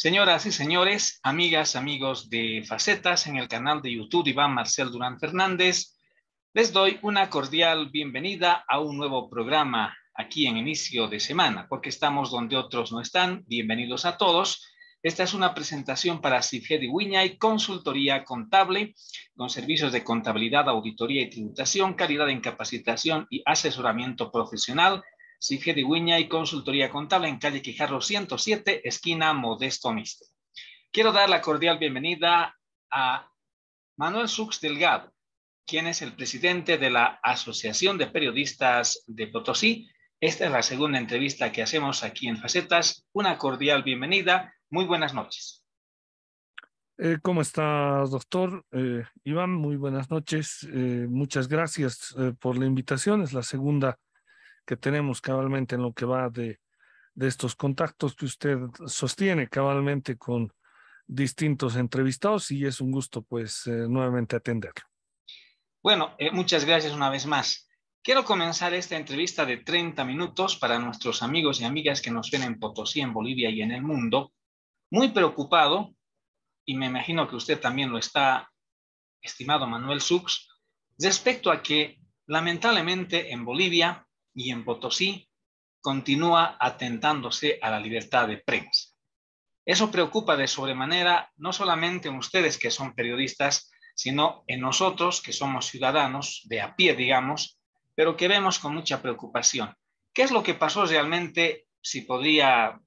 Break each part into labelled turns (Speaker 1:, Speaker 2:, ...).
Speaker 1: Señoras y señores, amigas, amigos de Facetas en el canal de YouTube Iván Marcel Durán Fernández, les doy una cordial bienvenida a un nuevo programa aquí en inicio de semana, porque estamos donde otros no están. Bienvenidos a todos. Esta es una presentación para Cifredi y Consultoría Contable, con servicios de contabilidad, auditoría y tributación, calidad en capacitación y asesoramiento profesional Sigue de Guiña y Consultoría Contable en calle Quijarro 107, esquina Modesto Míster. Quiero dar la cordial bienvenida a Manuel Sux Delgado, quien es el presidente de la Asociación de Periodistas de Potosí. Esta es la segunda entrevista que hacemos aquí en Facetas. Una cordial bienvenida. Muy buenas noches.
Speaker 2: Eh, ¿Cómo estás, doctor? Eh, Iván, muy buenas noches. Eh, muchas gracias eh, por la invitación. Es la segunda que tenemos cabalmente en lo que va de, de estos contactos que usted sostiene cabalmente con distintos entrevistados y es un gusto pues eh, nuevamente atenderlo.
Speaker 1: Bueno, eh, muchas gracias una vez más. Quiero comenzar esta entrevista de 30 minutos para nuestros amigos y amigas que nos ven en Potosí, en Bolivia y en el mundo, muy preocupado, y me imagino que usted también lo está, estimado Manuel Sux, respecto a que lamentablemente en Bolivia y en Potosí continúa atentándose a la libertad de prensa. Eso preocupa de sobremanera no solamente en ustedes que son periodistas, sino en nosotros que somos ciudadanos de a pie, digamos, pero que vemos con mucha preocupación. ¿Qué es lo que pasó realmente? Si podría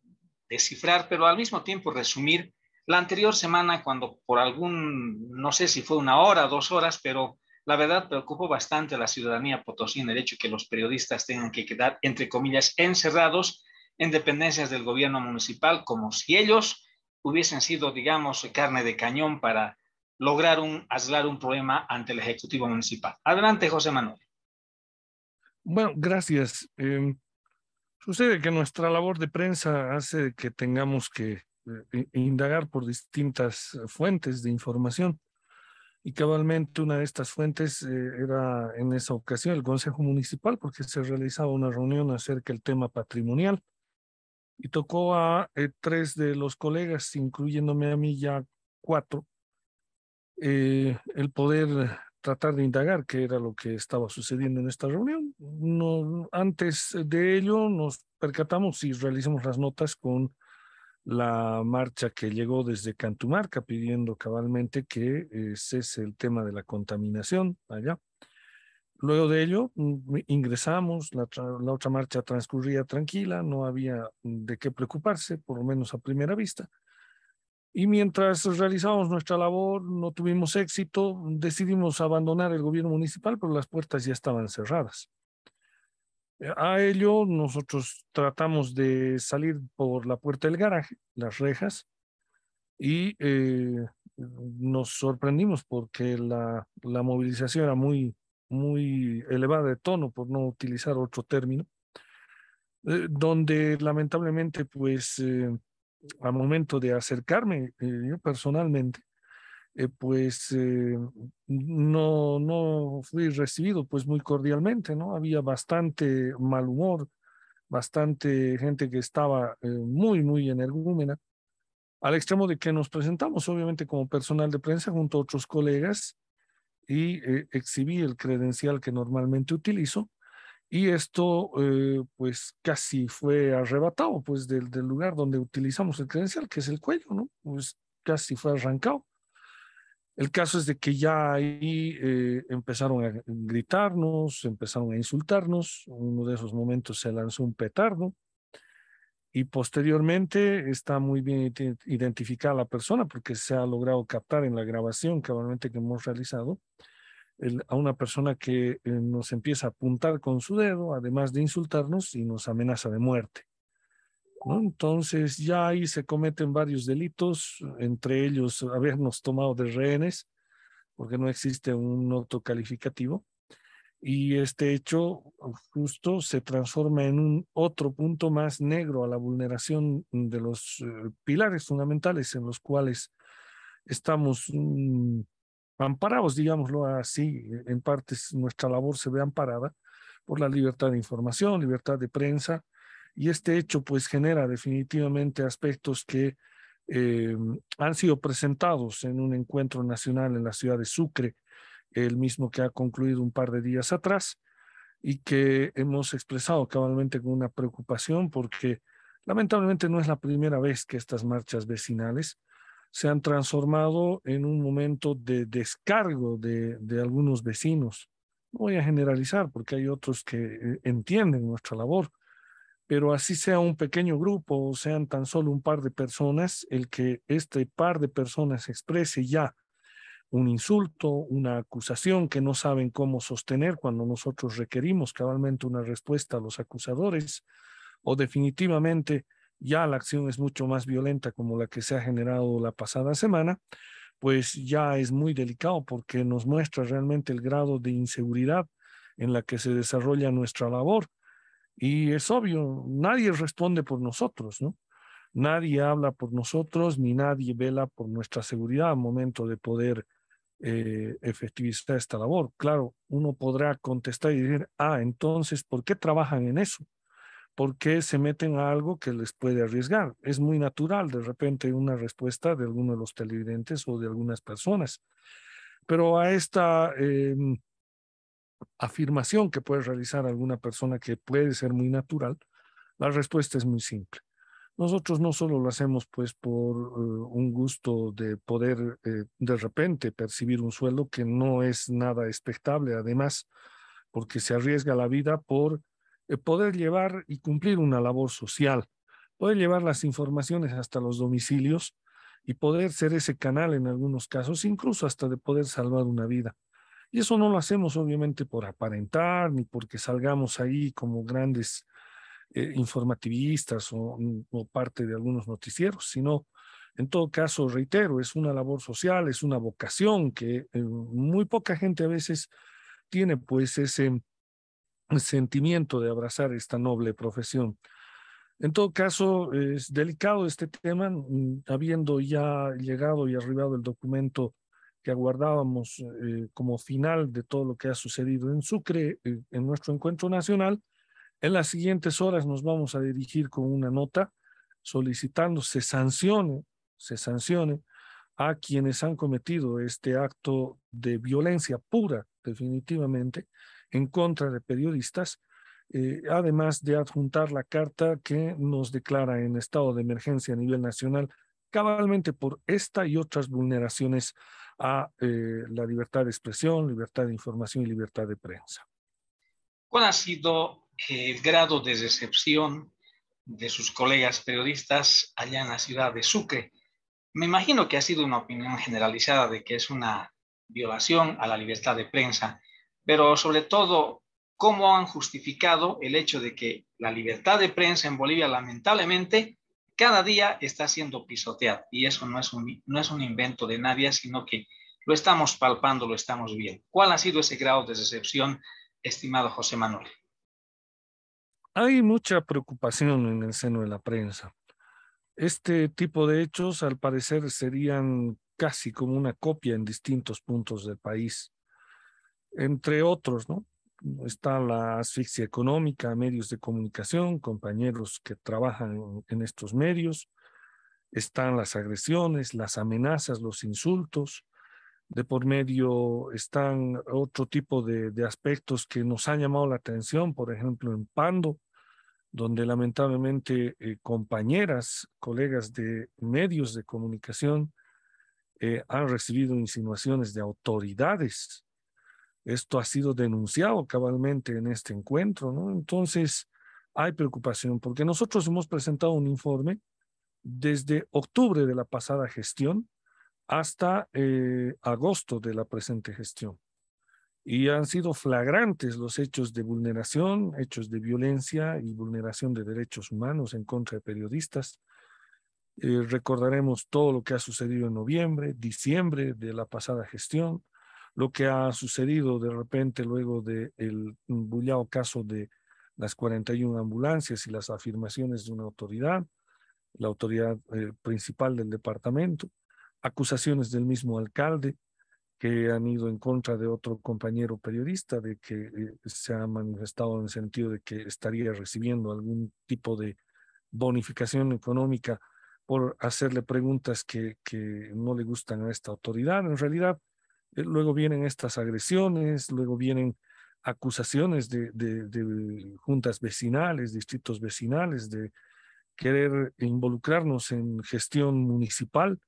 Speaker 1: descifrar, pero al mismo tiempo resumir, la anterior semana cuando por algún, no sé si fue una hora, dos horas, pero la verdad preocupó bastante a la ciudadanía potosina el hecho que los periodistas tengan que quedar, entre comillas, encerrados en dependencias del gobierno municipal, como si ellos hubiesen sido, digamos, carne de cañón para lograr un, aislar un problema ante el Ejecutivo Municipal. Adelante, José Manuel.
Speaker 2: Bueno, gracias. Em, sucede que nuestra labor de prensa hace que tengamos que eh, indagar por distintas eh, fuentes de información. Y cabalmente una de estas fuentes eh, era en esa ocasión el Consejo Municipal, porque se realizaba una reunión acerca del tema patrimonial. Y tocó a eh, tres de los colegas, incluyéndome a mí ya cuatro, eh, el poder tratar de indagar qué era lo que estaba sucediendo en esta reunión. No, antes de ello nos percatamos y realizamos las notas con la marcha que llegó desde Cantumarca pidiendo cabalmente que ese cese el tema de la contaminación allá. Luego de ello, mm, ingresamos, la, la, otra marcha transcurría tranquila, no había de qué preocuparse, por lo menos a primera vista. Y mientras realizábamos nuestra labor, no tuvimos éxito, decidimos abandonar el gobierno municipal, pero las puertas ya estaban cerradas. Eh, a ello nosotros tratamos de salir por la puerta del garaje, las rejas, y eh, nos sorprendimos porque la, movilización era muy, muy elevada de tono, por no utilizar otro término, eh, donde lamentablemente, pues, a momento de acercarme yo personalmente, eh, pues eh, no, no fui recibido pues muy cordialmente, ¿no? Había bastante mal humor, bastante gente que estaba eh, muy, muy energúmena, al extremo de que nos presentamos obviamente como personal de prensa junto a otros colegas y exhibí el credencial que normalmente utilizo y esto pues casi fue arrebatado pues del, del lugar donde utilizamos el credencial que es el cuello, ¿no? Pues casi fue arrancado el caso es de que ya ahí eh, empezaron a gritarnos, empezaron a insultarnos. Uno de esos momentos se lanzó un petardo y posteriormente está muy bien identificada la persona porque se ha logrado captar en la grabación cabalmente que hemos realizado a una persona que eh, nos empieza a apuntar con su dedo, además de insultarnos y nos amenaza de muerte. Entonces ya ahí se cometen varios delitos, entre ellos habernos tomado de rehenes, porque no existe un auto calificativo. Y este hecho justo se transforma en un otro punto más negro a la vulneración de los eh, pilares fundamentales en los cuales estamos mm, amparados, digámoslo así, en partes nuestra labor se ve amparada por la libertad de información, libertad de prensa, y este hecho pues genera definitivamente aspectos que eh, han sido presentados en un encuentro nacional en la ciudad de Sucre, el mismo que ha concluido un par de días atrás y que hemos expresado cabalmente con una preocupación porque lamentablemente no es la primera vez que estas marchas vecinales se han transformado en un momento de descargo de, de algunos vecinos. No voy a generalizar porque hay otros que eh, entienden nuestra labor, pero así sea un pequeño grupo o sean tan solo un par de personas, el que este par de personas exprese ya un insulto, una acusación que no saben cómo sostener cuando nosotros requerimos cabalmente una respuesta a los acusadores, o definitivamente ya la acción es mucho más violenta como la que se ha generado la pasada semana, pues ya es muy delicado porque nos muestra realmente el grado de inseguridad en la que se desarrolla nuestra labor y es obvio, nadie responde por nosotros, ¿no? Nadie habla por nosotros ni nadie vela por nuestra seguridad al momento de poder eh, efectivizar esta labor. Claro, uno podrá contestar y decir, ah, entonces, ¿por qué trabajan en eso? ¿Por qué se meten a algo que les puede arriesgar? Es muy natural de repente una respuesta de alguno de los televidentes o de algunas personas. Pero a esta... Em, afirmación que puede realizar alguna persona que puede ser muy natural, la respuesta es muy simple. Nosotros no solo lo hacemos pues por eh, un gusto de poder eh, de repente percibir un sueldo que no es nada expectable, además, porque se arriesga la vida por eh, poder llevar y cumplir una labor social, poder llevar las informaciones hasta los domicilios y poder ser ese canal en algunos casos, incluso hasta de poder salvar una vida. Y eso no lo hacemos obviamente por aparentar ni porque salgamos ahí como grandes eh, informativistas mm, o, parte de algunos noticieros, sino en todo caso, reitero, es una labor social, es una vocación que eh, muy poca gente a veces tiene pues ese sentimiento de abrazar esta noble profesión. En todo caso, es delicado este tema, mm, habiendo ya llegado y arribado el documento que aguardábamos eh, como final de todo lo que ha sucedido en Sucre, eh, en nuestro encuentro nacional. En las siguientes horas nos vamos a dirigir con una nota solicitando se sancione, se sancione a quienes han cometido este acto de violencia pura, definitivamente, en contra de periodistas, eh, además de adjuntar la carta que nos declara en estado de emergencia a nivel nacional cabalmente por esta y otras vulneraciones a eh, la libertad de expresión, libertad de información y libertad de prensa.
Speaker 1: ¿Cuál ha sido el grado de decepción de sus colegas periodistas allá en la ciudad de Sucre? Me imagino que ha sido una opinión generalizada de que es una violación a la libertad de prensa, pero sobre todo, ¿cómo han justificado el hecho de que la libertad de prensa en Bolivia lamentablemente cada día está siendo pisoteado y eso no es, un, no es un invento de nadie, sino que lo estamos palpando, lo estamos viendo. ¿Cuál ha sido ese grado de decepción, estimado José Manuel?
Speaker 2: Hay mucha preocupación en el seno de la prensa. Este tipo de hechos, al parecer, serían casi como una copia en distintos puntos del país, entre otros, ¿no? está la asfixia económica, medios de comunicación, compañeros que trabajan en estos medios, están las agresiones, las amenazas, los insultos, de por medio están otro tipo de, aspectos que nos han llamado la atención, por ejemplo, en Pando, donde lamentablemente eh, compañeras, colegas de medios de comunicación eh, han recibido insinuaciones de autoridades esto ha sido denunciado cabalmente en este encuentro, ¿no? Entonces, hay preocupación porque nosotros hemos presentado un informe desde octubre de la pasada gestión hasta eh, agosto de la presente gestión. Y han sido flagrantes los hechos de vulneración, hechos de violencia y vulneración de derechos humanos en contra de periodistas. Eh, recordaremos todo lo que ha sucedido en noviembre, diciembre de la pasada gestión, lo que ha sucedido de repente luego del el bullado caso de las 41 ambulancias y las afirmaciones de una autoridad, la autoridad eh, principal del departamento, acusaciones del mismo alcalde que han ido en contra de otro compañero periodista de que eh, se ha manifestado en el sentido de que estaría recibiendo algún tipo de bonificación económica por hacerle preguntas que, que no le gustan a esta autoridad. En realidad, eh, luego vienen estas agresiones, luego vienen acusaciones de, juntas vecinales, distritos vecinales, de querer involucrarnos en gestión municipal,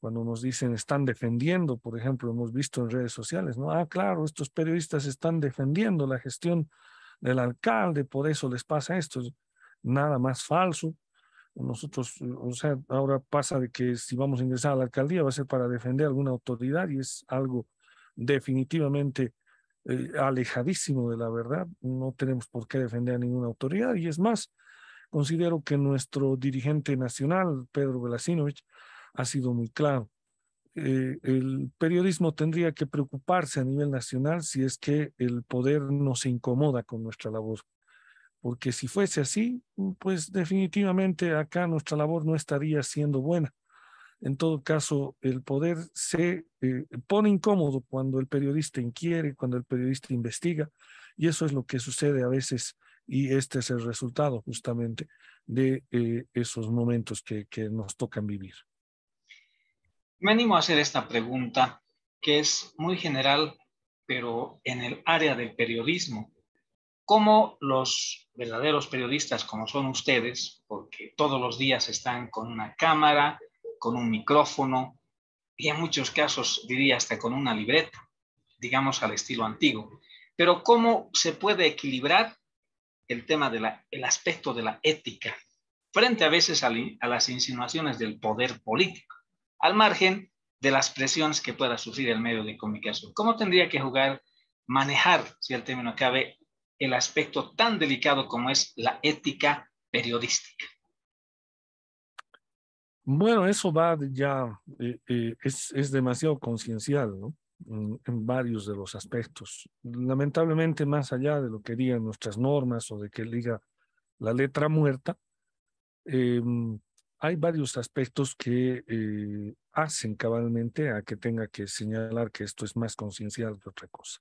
Speaker 2: cuando nos dicen están defendiendo, por ejemplo, hemos visto en redes sociales, ¿no? Ah, claro, estos periodistas están defendiendo la gestión del alcalde, por eso les pasa esto. Nada más falso, nosotros, eh, o sea, ahora pasa de que si vamos a ingresar a la alcaldía va a ser para defender alguna autoridad y es algo definitivamente eh, alejadísimo de la verdad. No tenemos por qué defender a ninguna autoridad y es más, considero que nuestro dirigente nacional, Pedro Velasinovich, ha sido muy claro. Eh, el periodismo tendría que preocuparse a nivel nacional si es que el poder nos incomoda con nuestra labor porque si fuese así, mm, pues definitivamente acá nuestra labor no estaría siendo buena. En todo caso, el poder se eh, pone incómodo cuando el periodista inquiere, cuando el periodista investiga, y eso es lo que sucede a veces, y este es el resultado justamente de eh, esos momentos que, que nos tocan vivir.
Speaker 1: Me animo a hacer esta pregunta, que es muy general, pero en el área del periodismo cómo los verdaderos periodistas como son ustedes, porque todos los días están con una cámara, con un micrófono y en muchos casos diría hasta con una libreta, digamos al estilo antiguo, pero cómo se puede equilibrar el tema del aspecto de la ética frente a veces a, a las insinuaciones del poder político, al margen de las presiones que pueda sufrir el medio de comunicación. ¿Cómo tendría que jugar, manejar, si el término cabe, el aspecto tan delicado como es la ética periodística.
Speaker 2: Bueno, eso va ya, eh, eh, es, es, demasiado conciencial, ¿no? En, varios de los aspectos. Lamentablemente, más allá de lo que digan nuestras normas o de que diga la letra muerta, em, hay varios aspectos que eh, hacen cabalmente a que tenga que señalar que esto es más conciencial que otra cosa.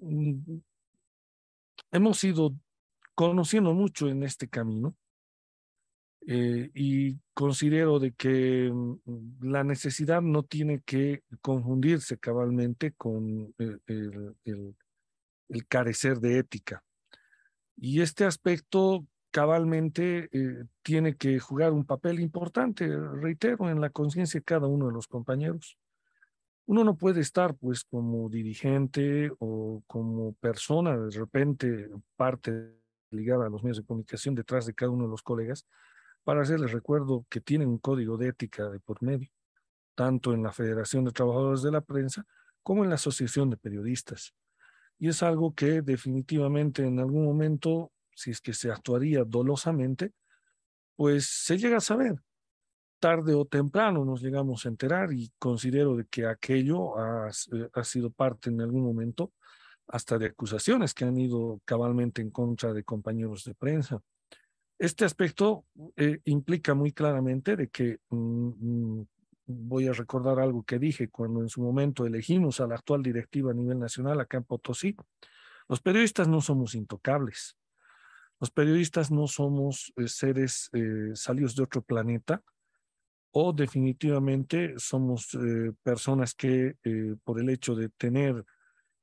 Speaker 2: Mm, hemos ido conociendo mucho en este camino eh, y considero de que mm, la necesidad no tiene que confundirse cabalmente con eh, el, carecer de ética. Y este aspecto cabalmente eh, tiene que jugar un papel importante, reitero, en la conciencia de cada uno de los compañeros uno no puede estar pues como dirigente o como persona de repente parte ligada a los medios de comunicación detrás de cada uno de los colegas para hacerles recuerdo que tienen un código de ética de por medio, tanto en la Federación de Trabajadores de la Prensa como en la Asociación de Periodistas. Y es algo que definitivamente en algún momento, si es que se actuaría dolosamente, pues se llega a saber tarde o temprano nos llegamos a enterar y considero de que aquello ha, eh, ha, sido parte en algún momento hasta de acusaciones que han ido cabalmente en contra de compañeros de prensa. Este aspecto eh, implica muy claramente de que, mm, mm, voy a recordar algo que dije cuando en su momento elegimos a la actual directiva a nivel nacional acá en Potosí, los periodistas no somos intocables. Los periodistas no somos eh, seres salidos de otro planeta o definitivamente somos eh, personas que eh, por el hecho de tener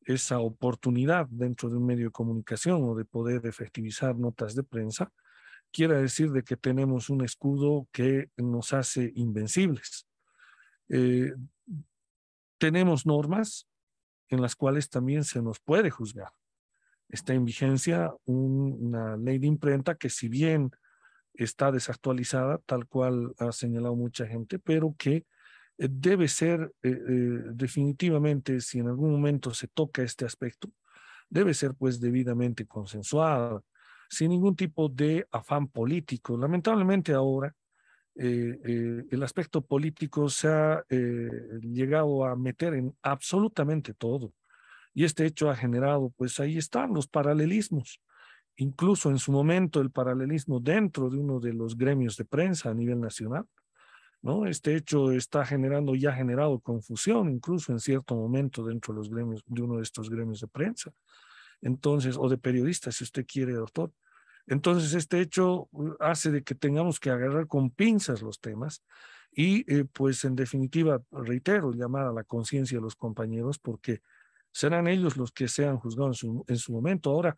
Speaker 2: esa oportunidad dentro de un medio de comunicación o de poder efectivizar notas de prensa, quiera decir de que tenemos un escudo que nos hace invencibles. Eh, tenemos normas en las cuales también se nos puede juzgar. Está en vigencia una ley de imprenta que si bien está desactualizada, tal cual ha señalado mucha gente, pero que eh, debe ser eh, eh, definitivamente, si en algún momento se toca este aspecto, debe ser pues debidamente consensuada, sin ningún tipo de afán político. Lamentablemente ahora el aspecto político se ha llegado a meter en absolutamente todo y este hecho ha generado, pues ahí están los paralelismos incluso en su momento el paralelismo dentro de uno de los gremios de prensa a nivel nacional. ¿no? Este hecho está generando y ha generado confusión incluso en cierto momento dentro de, los gremios, de uno de estos gremios de prensa. Entonces, o de periodistas, si usted quiere, doctor. Entonces, este hecho uh, hace de que tengamos que agarrar con pinzas los temas y, eh, pues, en definitiva, reitero, llamar a la conciencia de los compañeros porque serán ellos los que sean juzgados en su momento. Ahora,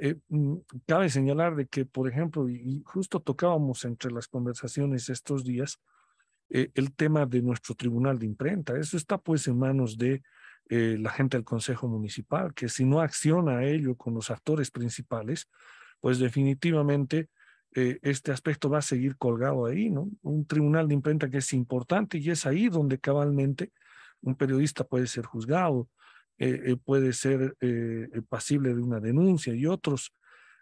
Speaker 2: eh, mm, cabe señalar de que, por ejemplo, y justo tocábamos entre las conversaciones estos días, eh, el tema de nuestro tribunal de imprenta. Eso está pues en manos de eh, la gente del Consejo Municipal, que si no acciona a ello con los actores principales, pues definitivamente este aspecto va a seguir colgado ahí, ¿no? Un tribunal de imprenta que es importante y es ahí donde cabalmente un periodista puede ser juzgado, eh, eh, puede ser eh, pasible de una denuncia y otros.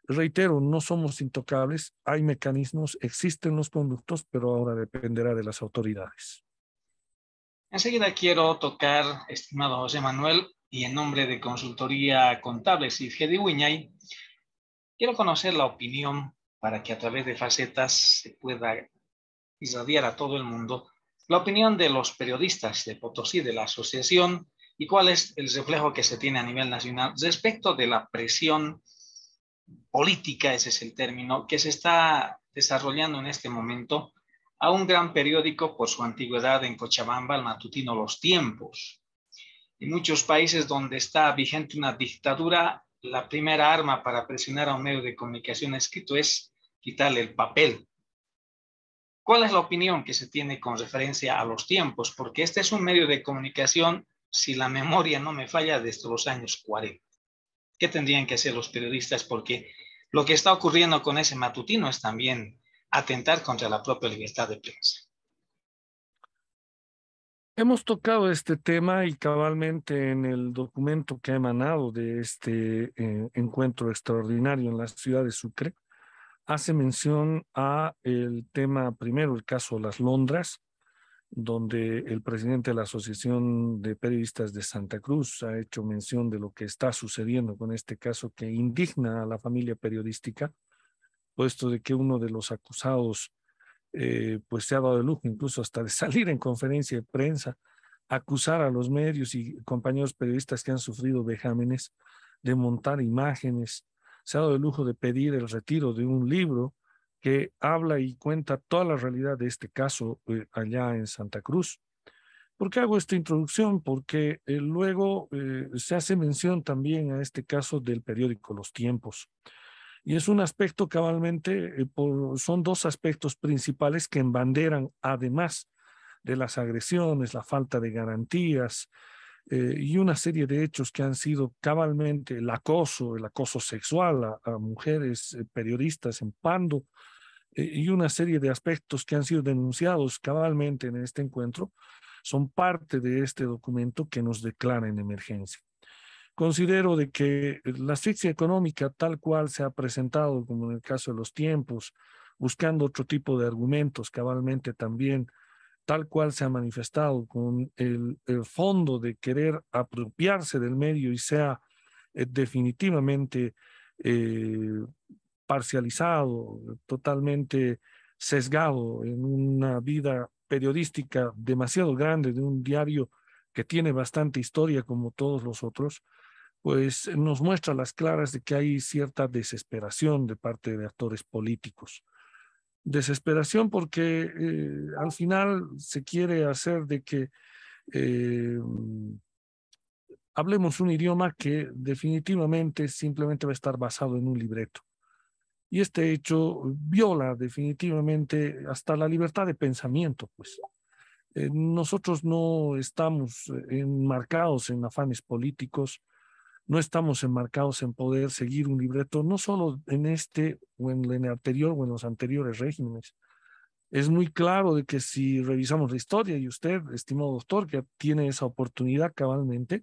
Speaker 2: Reitero, no somos intocables, hay mecanismos, existen los conductos, pero ahora dependerá de las autoridades.
Speaker 1: Enseguida quiero tocar, estimado José Manuel, y en nombre de Consultoría Contable de Wiñay, quiero conocer la opinión para que a través de facetas se pueda irradiar a todo el mundo la opinión de los periodistas de Potosí de la Asociación y cuál es el reflejo que se tiene a nivel nacional respecto de la presión política, ese es el término, que se está desarrollando en este momento a un gran periódico por su antigüedad en Cochabamba, el matutino Los Tiempos. En muchos países donde está vigente una dictadura, la primera arma para presionar a un medio de comunicación escrito es quitarle el papel. ¿Cuál es la opinión que se tiene con referencia a los tiempos? Porque este es un medio de comunicación si la memoria no me falla, desde los años 40. ¿Qué tendrían que hacer los periodistas? Porque lo que está ocurriendo con ese matutino es también atentar contra la propia libertad de prensa.
Speaker 2: Hemos tocado este tema y cabalmente en el documento que ha emanado de este eh, encuentro extraordinario en la ciudad de Sucre, hace mención a el tema primero, el caso de las Londras, donde el presidente de la Asociación de Periodistas de Santa Cruz ha hecho mención de lo que está sucediendo con este caso que indigna a la familia periodística, puesto de que uno de los acusados eh, pues se ha dado de lujo incluso hasta de salir en conferencia de prensa, acusar a los medios y compañeros periodistas que han sufrido vejámenes, de montar imágenes, se ha dado de lujo de pedir el retiro de un libro que habla y cuenta toda la realidad de este caso eh, allá en Santa Cruz. ¿Por qué hago esta introducción? Porque eh, luego eh, se hace mención también a este caso del periódico Los Tiempos. Y es un aspecto cabalmente, por, son dos aspectos principales que embanderan, además de las agresiones, la falta de garantías y una serie de hechos que han sido cabalmente el acoso, el acoso sexual a mujeres periodistas en Pando, y una serie de aspectos que han sido denunciados cabalmente en este encuentro son parte de este documento que nos declara en emergencia. Considero de que la asfixia económica tal cual se ha presentado, como en el caso de los tiempos, buscando otro tipo de argumentos cabalmente también, tal cual se ha manifestado con el, fondo de querer apropiarse del medio y sea eh, definitivamente eh, parcializado, totalmente sesgado en una vida periodística demasiado grande de un diario que tiene bastante historia como todos los otros, pues nos muestra las claras de que hay cierta desesperación de parte de actores políticos. Desesperación porque eh, al final se quiere hacer de que eh, hablemos un idioma que definitivamente simplemente va a estar basado en un libreto y este hecho viola definitivamente hasta la libertad de pensamiento, pues. Eh, nosotros no estamos eh, enmarcados en afanes políticos, no estamos enmarcados en poder seguir un libreto, no solo en este o en el anterior o en los anteriores regímenes. Es muy claro de que si revisamos la historia y usted, estimado doctor, que tiene esa oportunidad cabalmente,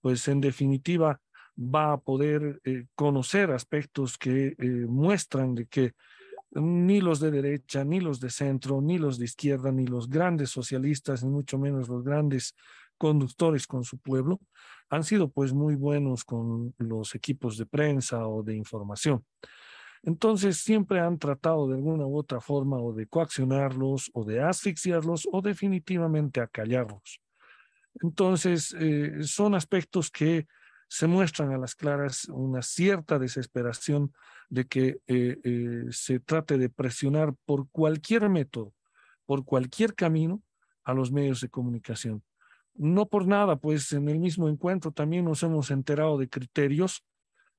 Speaker 2: pues en definitiva va a poder eh, conocer aspectos que eh, muestran de que ni los de derecha, ni los de centro, ni los de izquierda, ni los grandes socialistas, ni mucho menos los grandes conductores con su pueblo, han sido pues muy buenos con los equipos de prensa o de información. Entonces siempre han tratado de alguna u otra forma o de coaccionarlos o de asfixiarlos o definitivamente acallarlos. Entonces eh, son aspectos que se muestran a las claras una cierta desesperación de que eh, eh, se trate de presionar por cualquier método, por cualquier camino a los medios de comunicación. No por nada, pues en el mismo encuentro también nos hemos enterado de criterios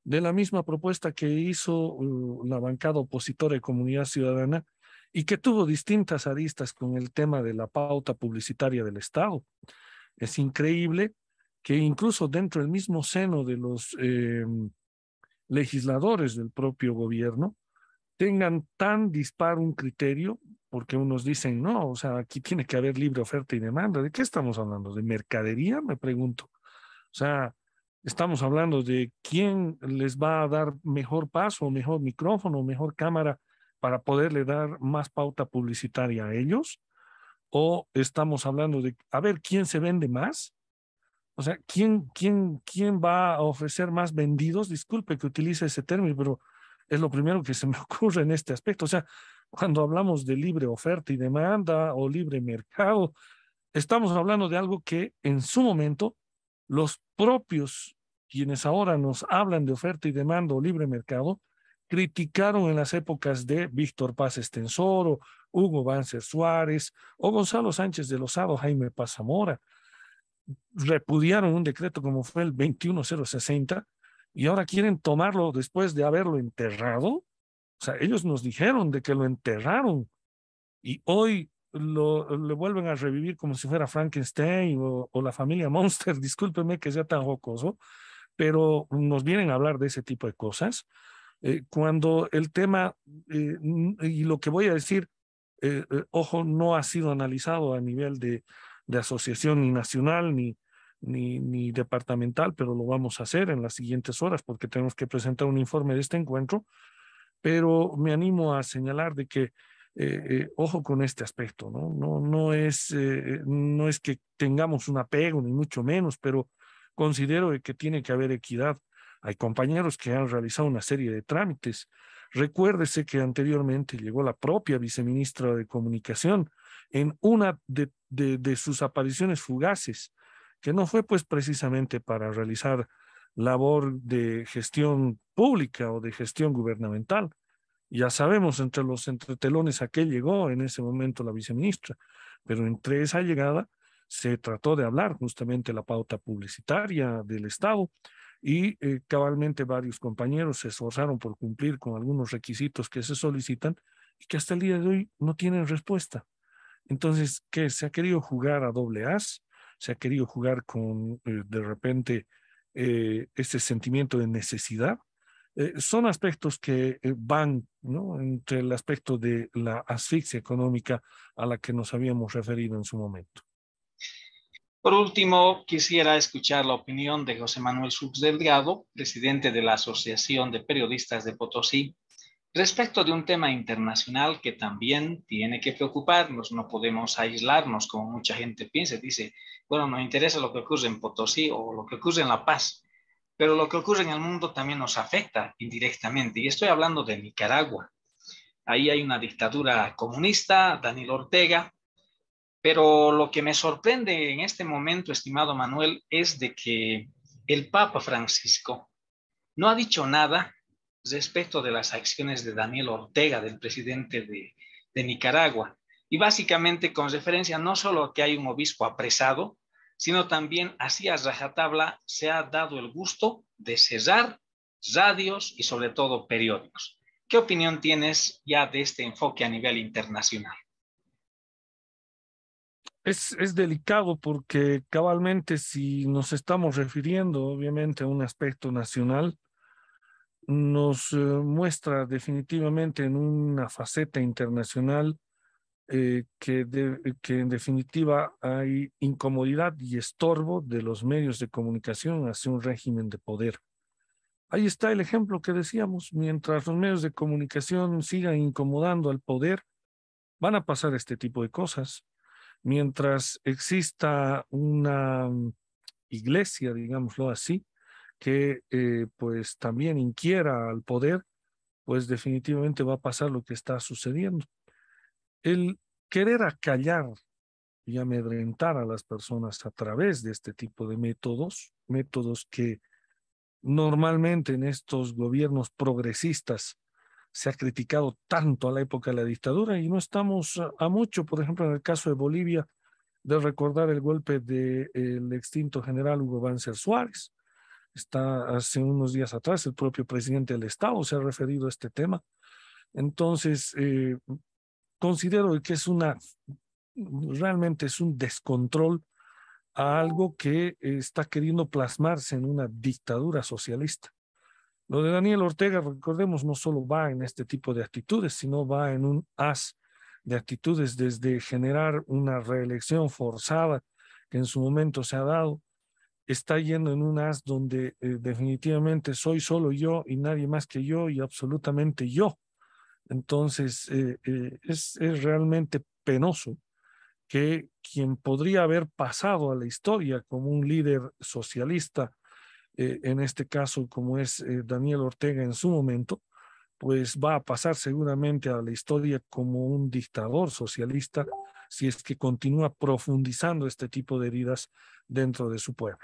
Speaker 2: de la misma propuesta que hizo uh, la bancada opositora de Comunidad Ciudadana y que tuvo distintas aristas con el tema de la pauta publicitaria del Estado. Es increíble que incluso dentro del mismo seno de los em, legisladores del propio gobierno tengan tan dispar un criterio, porque unos dicen, no, o sea, aquí tiene que haber libre oferta y demanda. ¿De qué estamos hablando? ¿De mercadería? Me pregunto. O sea, estamos hablando de quién les va a dar mejor paso, mejor micrófono, mejor cámara para poderle dar más pauta publicitaria a ellos. O estamos hablando de a ver quién se vende más o sea, ¿quién, quién, ¿quién va a ofrecer más vendidos? Disculpe que utilice ese término, pero es lo primero que se me ocurre en este aspecto. O sea, cuando hablamos de libre oferta y demanda o libre mercado, estamos hablando de algo que en su momento los propios quienes ahora nos hablan de oferta y demanda o libre mercado, criticaron en las épocas de Víctor Paz Estensoro, Hugo Banzer Suárez o Gonzalo Sánchez de Lozado, Jaime Zamora repudiaron un decreto como fue el 21060 y ahora quieren tomarlo después de haberlo enterrado. O sea, ellos nos dijeron de que lo enterraron y hoy lo, le vuelven a revivir como si fuera Frankenstein o, la familia Monster. Discúlpeme que sea tan jocoso, pero nos vienen a hablar de ese tipo de cosas. Eh, cuando el tema, eh, y lo que voy a decir, eh, ojo, no ha sido analizado a nivel de de asociación ni nacional ni, ni, ni, departamental, pero lo vamos a hacer en las siguientes horas porque tenemos que presentar un informe de este encuentro. Pero me animo a señalar de que, eh, eh, ojo con este aspecto, ¿no? No, no, es, eh, no es que tengamos un apego, ni mucho menos, pero considero que tiene que haber equidad. Hay compañeros que han realizado una serie de trámites. Recuérdese que anteriormente llegó la propia viceministra de Comunicación en una de, de, de sus apariciones fugaces, que no fue pues precisamente para realizar labor de gestión pública o de gestión gubernamental. Ya sabemos entre los entretelones a qué llegó en ese momento la viceministra, pero entre esa llegada se trató de hablar justamente la pauta publicitaria del Estado y eh, cabalmente varios compañeros se esforzaron por cumplir con algunos requisitos que se solicitan y que hasta el día de hoy no tienen respuesta. Entonces, ¿qué? ¿Se ha querido jugar a doble as? ¿Se ha querido jugar con, eh, de repente, eh, ese sentimiento de necesidad? Eh, son aspectos que van entre el aspecto de la asfixia económica a la que nos habíamos referido en su momento.
Speaker 1: Por último, quisiera escuchar la opinión de José Manuel Subs Delgado, presidente de la Asociación de Periodistas de Potosí, Respecto de un tema internacional que también tiene que preocuparnos, no podemos aislarnos como mucha gente piensa, dice, bueno, nos interesa lo que ocurre en Potosí o lo que ocurre en La Paz, pero lo que ocurre en el mundo también nos afecta indirectamente. Y estoy hablando de Nicaragua. Ahí hay una dictadura comunista, Daniel Ortega, pero lo que me sorprende en este momento, estimado Manuel, es de que el Papa Francisco no ha dicho nada respecto de las acciones de Daniel Ortega, del presidente de, Nicaragua. Y básicamente con referencia no solo a que hay un obispo apresado, sino también así a rajatabla se ha dado el gusto de cerrar radios y sobre todo periódicos. ¿Qué opinión tienes ya de este enfoque a nivel internacional?
Speaker 2: es, delicado porque cabalmente si nos estamos refiriendo obviamente a un aspecto nacional, nos eh, muestra definitivamente en una faceta internacional eh, que, eh, que en definitiva hay incomodidad y estorbo de los medios de comunicación hacia un régimen de poder. Ahí está el ejemplo que decíamos, mientras los medios de comunicación sigan incomodando al poder, van a pasar este tipo de cosas. Mientras exista una mm, iglesia, digámoslo así, que eh, pues también inquiera al poder, pues definitivamente va a pasar lo que está sucediendo. El querer acallar y amedrentar a las personas a través de este tipo de métodos, métodos que normalmente en estos gobiernos progresistas se ha criticado tanto a la época de la dictadura y no estamos a mucho, por ejemplo, en el caso de Bolivia, de recordar el golpe del de, extinto general Hugo Banzer Suárez, Está hace unos días atrás el propio presidente del Estado se ha referido a este tema. Entonces, eh, considero que es una, realmente es un descontrol a algo que está queriendo plasmarse en una dictadura socialista. Lo de Daniel Ortega, recordemos, no solo va en este tipo de actitudes, sino va en un haz de actitudes desde generar una reelección forzada que en su momento se ha dado, está yendo en un as donde eh, definitivamente soy solo yo y nadie más que yo y absolutamente yo. Entonces, eh, eh, es, realmente penoso que quien podría haber pasado a la historia como un líder socialista, en este caso como es Daniel Ortega en su momento, pues va a pasar seguramente a la historia como un dictador socialista si es que continúa profundizando este tipo de heridas dentro de su pueblo.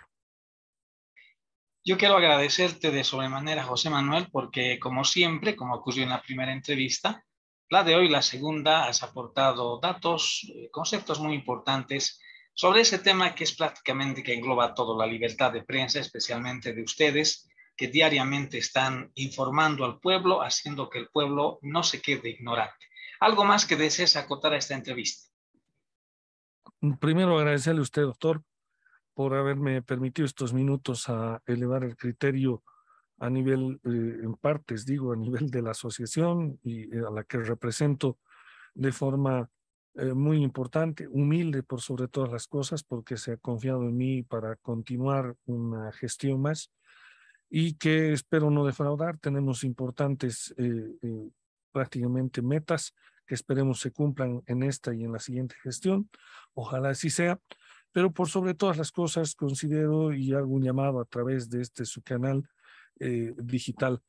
Speaker 1: Yo quiero agradecerte de sobremanera, José Manuel, porque como siempre, como ocurrió en la primera entrevista, la de hoy, la segunda, has aportado datos, eh, conceptos muy importantes sobre ese tema que es prácticamente que engloba todo la libertad de prensa, especialmente de ustedes, que diariamente están informando al pueblo, haciendo que el pueblo no se quede ignorante. ¿Algo más que desees acotar a esta entrevista?
Speaker 2: Primero agradecerle a usted, doctor, por haberme permitido estos minutos a elevar el criterio a nivel, eh, en partes digo, a nivel de la asociación y eh, a la que represento de forma eh, muy importante, humilde por sobre todas las cosas, porque se ha confiado en mí para continuar una gestión más y que espero no defraudar. Tenemos importantes prácticamente metas que esperemos se cumplan en esta y en la siguiente gestión. Ojalá así sea. Pero por sobre todas las cosas considero y hago un llamado a través de este su canal eh, digital.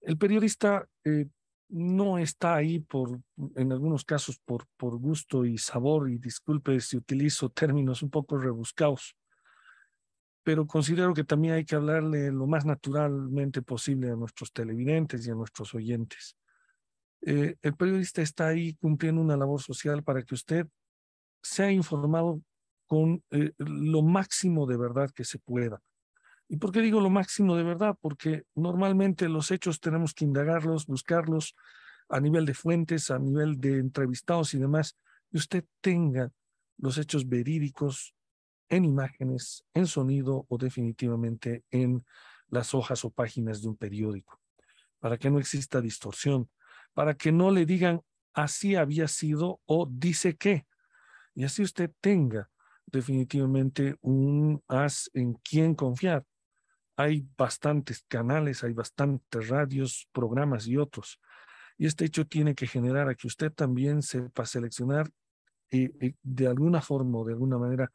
Speaker 2: El periodista eh, no está ahí por, en algunos casos, por, por gusto y sabor, y disculpe si utilizo términos un poco rebuscados, pero considero que también hay que hablarle lo más naturalmente posible a nuestros televidentes y a nuestros oyentes. Eh, el periodista está ahí cumpliendo una labor social para que usted sea informado con eh, lo máximo de verdad que se pueda. ¿Y por qué digo lo máximo de verdad? Porque normalmente los hechos tenemos que indagarlos, buscarlos a nivel de fuentes, a nivel de entrevistados y demás, y usted tenga los hechos verídicos en imágenes, en sonido o definitivamente en las hojas o páginas de un periódico, para que no exista distorsión, para que no le digan así había sido o dice qué. y así usted tenga definitivamente un as en quien confiar. Hay bastantes canales, hay bastantes radios, programas y otros. Y este hecho tiene que generar a que usted también sepa seleccionar eh, eh de alguna forma o de alguna manera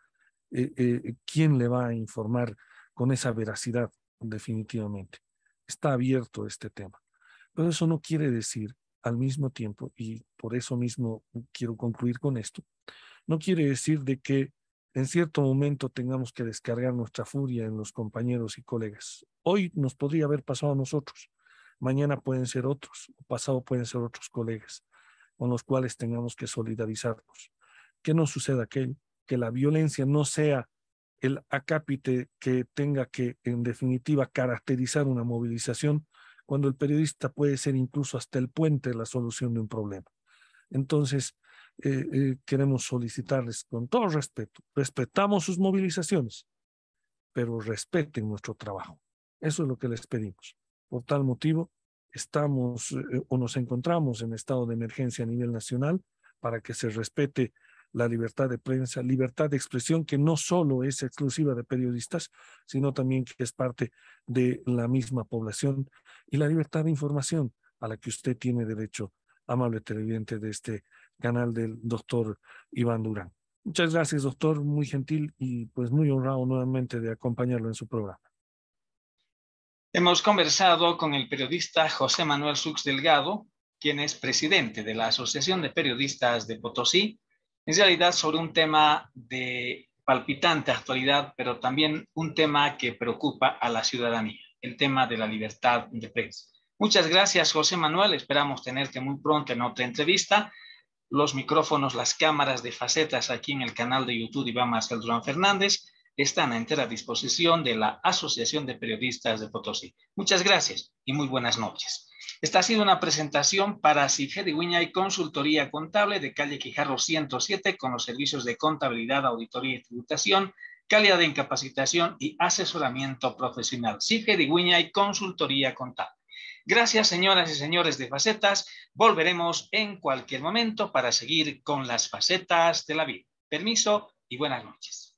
Speaker 2: eh, eh, quién le va a informar con esa veracidad, definitivamente. Está abierto este tema. Pero eso no quiere decir al mismo tiempo, y por eso mismo quiero concluir con esto, no quiere decir de que en cierto momento tengamos que descargar nuestra furia en los compañeros y colegas. Hoy nos podría haber pasado a nosotros, mañana pueden ser otros, o pasado pueden ser otros colegas con los cuales tengamos que solidarizarnos. Que no suceda que la violencia no sea el acápite que tenga que, en definitiva, caracterizar una movilización, cuando el periodista puede ser incluso hasta el puente de la solución de un problema. Entonces, eh, eh, queremos solicitarles con todo respeto, respetamos sus movilizaciones, pero respeten nuestro trabajo. Eso es lo que les pedimos. Por tal motivo, estamos eh, o nos encontramos en estado de emergencia a nivel nacional para que se respete la libertad de prensa, libertad de expresión, que no solo es exclusiva de periodistas, sino también que es parte de la misma población, y la libertad de información a la que usted tiene derecho, amable televidente de este canal del doctor Iván Durán. Muchas gracias, doctor, muy gentil y pues muy honrado nuevamente de acompañarlo en su programa.
Speaker 1: Hemos conversado con el periodista José Manuel Sux Delgado, quien es presidente de la Asociación de Periodistas de Potosí, en realidad sobre un tema de palpitante actualidad, pero también un tema que preocupa a la ciudadanía, el tema de la libertad de prensa. Muchas gracias, José Manuel. Esperamos tenerte muy pronto en otra entrevista los micrófonos, las cámaras de facetas aquí en el canal de YouTube de Iván Marcel Fernández están a entera disposición de la Asociación de Periodistas de Potosí. Muchas gracias y muy buenas noches. Esta ha sido una presentación para Sigeri y Consultoría Contable de calle Quijarro 107 con los servicios de contabilidad, auditoría y tributación, calidad de incapacitación y asesoramiento profesional. Sigeri y Consultoría Contable. Gracias, señoras y señores de facetas. Volveremos en cualquier momento para seguir con las facetas de la vida. Permiso y buenas noches.